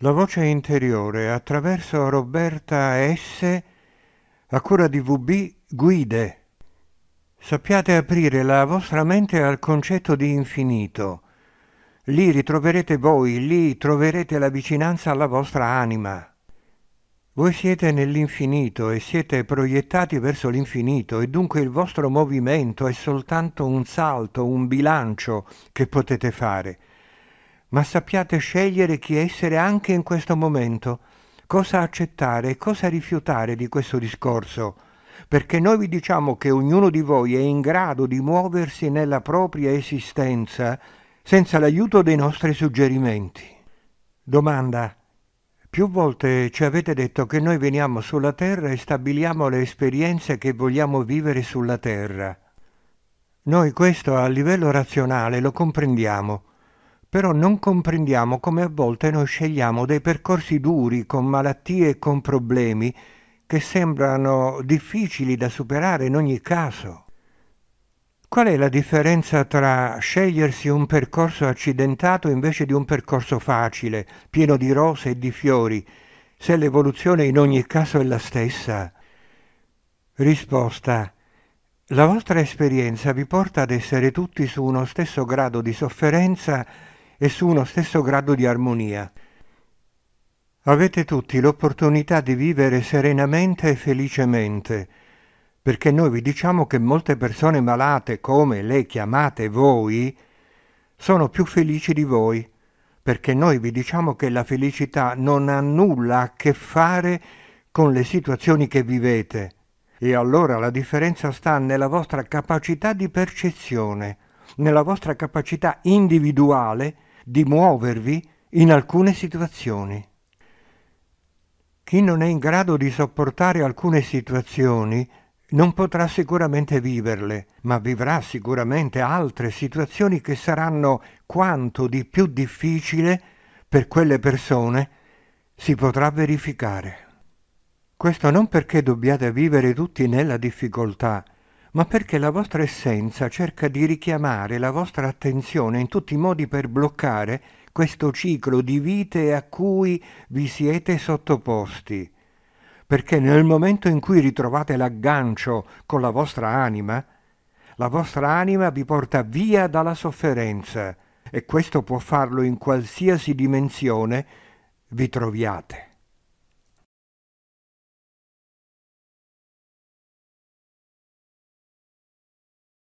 La voce interiore attraverso Roberta S. a cura di VB guide. Sappiate aprire la vostra mente al concetto di infinito. Lì ritroverete voi, lì troverete la vicinanza alla vostra anima. Voi siete nell'infinito e siete proiettati verso l'infinito e dunque il vostro movimento è soltanto un salto, un bilancio che potete fare ma sappiate scegliere chi essere anche in questo momento, cosa accettare e cosa rifiutare di questo discorso, perché noi vi diciamo che ognuno di voi è in grado di muoversi nella propria esistenza senza l'aiuto dei nostri suggerimenti. Domanda. Più volte ci avete detto che noi veniamo sulla Terra e stabiliamo le esperienze che vogliamo vivere sulla Terra. Noi questo a livello razionale lo comprendiamo, però non comprendiamo come a volte noi scegliamo dei percorsi duri, con malattie e con problemi, che sembrano difficili da superare in ogni caso. Qual è la differenza tra scegliersi un percorso accidentato invece di un percorso facile, pieno di rose e di fiori, se l'evoluzione in ogni caso è la stessa? Risposta. La vostra esperienza vi porta ad essere tutti su uno stesso grado di sofferenza e su uno stesso grado di armonia. Avete tutti l'opportunità di vivere serenamente e felicemente, perché noi vi diciamo che molte persone malate, come le chiamate voi, sono più felici di voi, perché noi vi diciamo che la felicità non ha nulla a che fare con le situazioni che vivete. E allora la differenza sta nella vostra capacità di percezione, nella vostra capacità individuale di muovervi in alcune situazioni. Chi non è in grado di sopportare alcune situazioni non potrà sicuramente viverle, ma vivrà sicuramente altre situazioni che saranno quanto di più difficile per quelle persone si potrà verificare. Questo non perché dobbiate vivere tutti nella difficoltà, ma perché la vostra essenza cerca di richiamare la vostra attenzione in tutti i modi per bloccare questo ciclo di vite a cui vi siete sottoposti. Perché nel momento in cui ritrovate l'aggancio con la vostra anima, la vostra anima vi porta via dalla sofferenza e questo può farlo in qualsiasi dimensione vi troviate.